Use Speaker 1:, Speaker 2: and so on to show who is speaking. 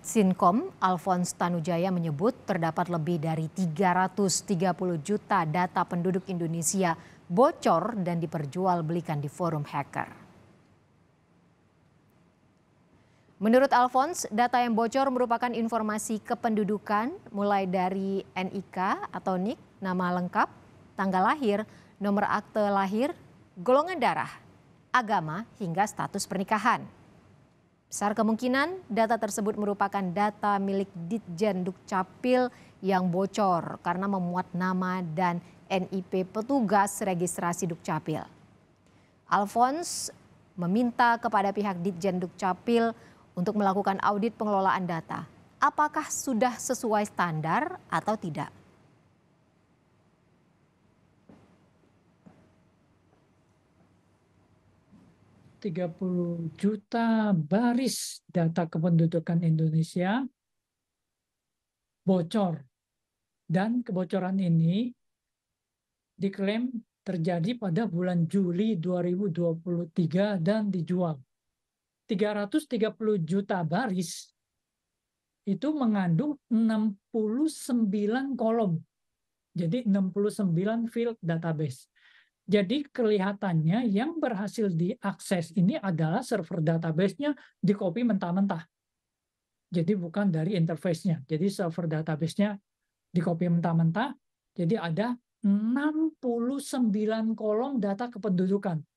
Speaker 1: Sinkom Alphonse Tanujaya menyebut terdapat lebih dari 330 juta data penduduk Indonesia bocor dan diperjualbelikan di forum hacker. Menurut Alphonse, data yang bocor merupakan informasi kependudukan mulai dari NIK atau NIK, nama lengkap, tanggal lahir, nomor akte lahir, golongan darah, agama, hingga status pernikahan. Besar kemungkinan data tersebut merupakan data milik Ditjen Dukcapil yang bocor karena memuat nama dan NIP petugas registrasi Dukcapil. Alphonse meminta kepada pihak Ditjen Dukcapil untuk melakukan audit pengelolaan data. Apakah sudah sesuai standar atau tidak?
Speaker 2: 30 juta baris data kependudukan Indonesia bocor. Dan kebocoran ini diklaim terjadi pada bulan Juli 2023 dan dijual. 330 juta baris itu mengandung 69 kolom. Jadi 69 field database. Jadi kelihatannya yang berhasil diakses ini adalah server database-nya di copy mentah-mentah. Jadi bukan dari interface-nya. Jadi server database-nya di copy mentah-mentah. Jadi ada 69 kolom data kependudukan.